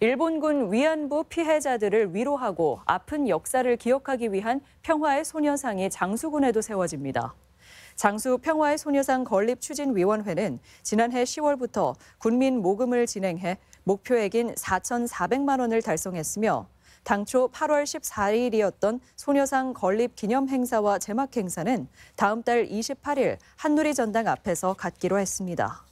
일본군 위안부 피해자들을 위로하고 아픈 역사를 기억하기 위한 평화의 소녀상이 장수군에도 세워집니다. 장수 평화의 소녀상 건립 추진위원회는 지난해 10월부터 군민 모금을 진행해 목표액인 4,400만 원을 달성했으며 당초 8월 14일이었던 소녀상 건립 기념 행사와 제막 행사는 다음 달 28일 한누리 전당 앞에서 갖기로 했습니다.